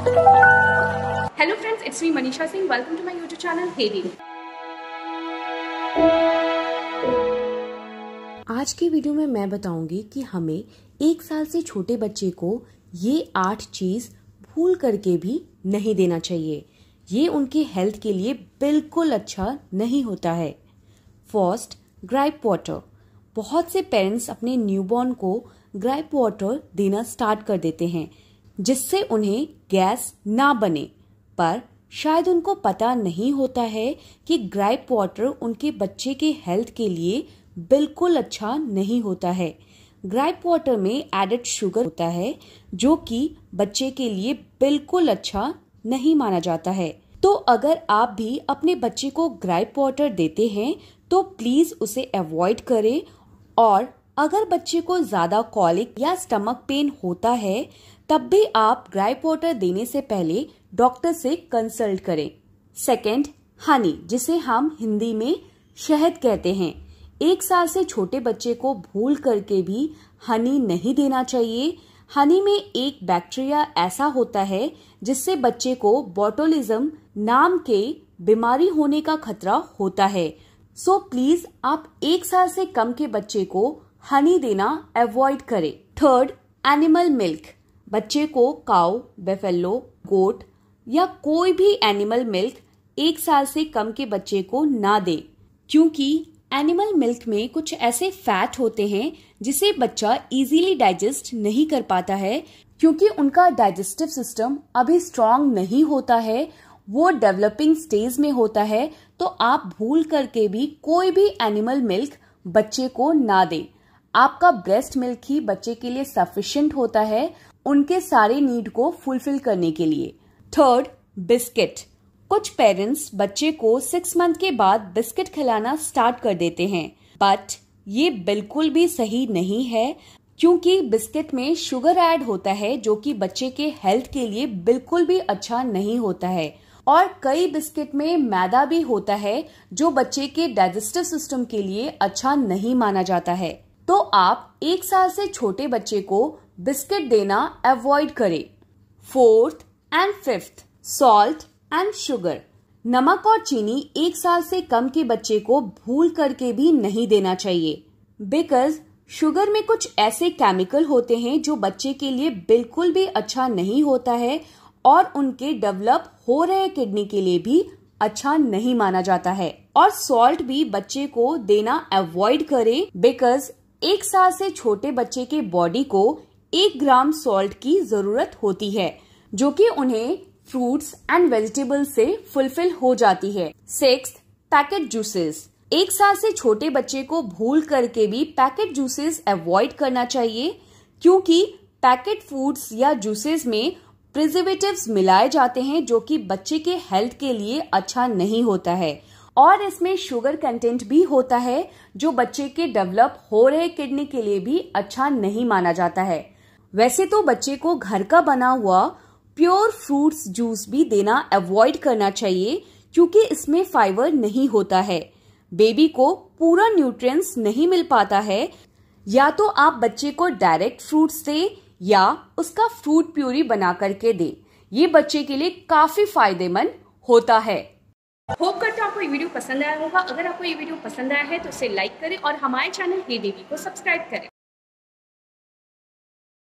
hello friends it's me Manisha Singh welcome to my YouTube channel हेडी आज के वीडियो में मैं बताऊंगी कि हमें एक साल से छोटे बच्चे को ये आठ चीज भूल करके भी नहीं देना चाहिए ये उनके हेल्थ के लिए बिल्कुल अच्छा नहीं होता है फर्स्ट ग्राइप वाटर बहुत से पेरेंट्स अपने न्यूबॉर्न को ग्राइप वाटर देना स्टार्ट कर देते हैं जिससे उन्हें गैस ना बने पर शायद उनको पता नहीं होता है कि ग्राइप वाटर उनके बच्चे के हेल्थ के लिए बिल्कुल अच्छा नहीं होता है ग्राइप वाटर में एडेड शुगर होता है जो कि बच्चे के लिए बिल्कुल अच्छा नहीं माना जाता है तो अगर आप भी अपने बच्चे को ग्राइप वाटर देते हैं तो प्लीज़ उसे अवॉइड करें और अगर बच्चे को ज्यादा कॉलिक या स्टमक पेन होता है तब भी आप ग्राइप वाटर देने से पहले डॉक्टर से कंसल्ट करें सेकंड हनी जिसे हम हिंदी में शहद कहते हैं एक साल से छोटे बच्चे को भूल करके भी हनी नहीं देना चाहिए हनी में एक बैक्टीरिया ऐसा होता है जिससे बच्चे को बोटोलिज्म नाम के बीमारी होने का खतरा होता है सो so, प्लीज आप एक साल से कम के बच्चे को हनी देना अवॉइड करें थर्ड एनिमल मिल्क बच्चे को काउ बेफेलो गोट या कोई भी एनिमल मिल्क एक साल से कम के बच्चे को ना दे क्योंकि एनिमल मिल्क में कुछ ऐसे फैट होते हैं जिसे बच्चा इजीली डाइजेस्ट नहीं कर पाता है क्योंकि उनका डाइजेस्टिव सिस्टम अभी स्ट्रांग नहीं होता है वो डेवलपिंग स्टेज में होता है तो आप भूल करके भी कोई भी एनिमल मिल्क बच्चे को ना दें आपका ब्रेस्ट मिल्क ही बच्चे के लिए सफिशियंट होता है उनके सारे नीड को फुलफिल करने के लिए थर्ड बिस्किट कुछ पेरेंट्स बच्चे को सिक्स मंथ के बाद बिस्किट खिलाना स्टार्ट कर देते हैं बट ये बिल्कुल भी सही नहीं है क्योंकि बिस्किट में शुगर ऐड होता है जो कि बच्चे के हेल्थ के लिए बिल्कुल भी अच्छा नहीं होता है और कई बिस्किट में मैदा भी होता है जो बच्चे के डाइजेस्टिव सिस्टम के लिए अच्छा नहीं माना जाता है तो आप एक साल से छोटे बच्चे को बिस्किट देना अवॉइड करें fourth and fifth salt and sugar नमक और चीनी एक साल से कम के बच्चे को भूल करके भी नहीं देना चाहिए बिकॉज शुगर में कुछ ऐसे केमिकल होते हैं जो बच्चे के लिए बिल्कुल भी अच्छा नहीं होता है और उनके डेवलप हो रहे किडनी के लिए भी अच्छा नहीं माना जाता है और सॉल्ट भी बच्चे को देना अवॉइड करें बिकॉज एक साल से छोटे बच्चे के बॉडी को एक ग्राम सॉल्ट की जरूरत होती है जो कि उन्हें फ्रूट्स एंड वेजिटेबल से फुलफिल हो जाती है सिक्स पैकेट जूसेस एक साल से छोटे बच्चे को भूल करके भी पैकेट जूसेस अवॉइड करना चाहिए क्योंकि पैकेट फूड्स या जूसेस में प्रिजर्वेटिव मिलाए जाते हैं जो कि बच्चे के हेल्थ के लिए अच्छा नहीं होता है और इसमें शुगर कंटेंट भी होता है जो बच्चे के डेवलप हो रहे किडनी के लिए भी अच्छा नहीं माना जाता है वैसे तो बच्चे को घर का बना हुआ प्योर फ्रूट्स जूस भी देना अवॉइड करना चाहिए क्योंकि इसमें फाइबर नहीं होता है बेबी को पूरा न्यूट्रिएंट्स नहीं मिल पाता है या तो आप बच्चे को डायरेक्ट फ्रूट दे या उसका फ्रूट प्यूरी बना करके दे ये बच्चे के लिए काफी फायदेमंद होता है होप करता हूँ आपको ये वीडियो पसंद आया होगा अगर आपको ये वीडियो पसंद आया है तो इसे लाइक करें और हमारे चैनल देवी को सब्सक्राइब करें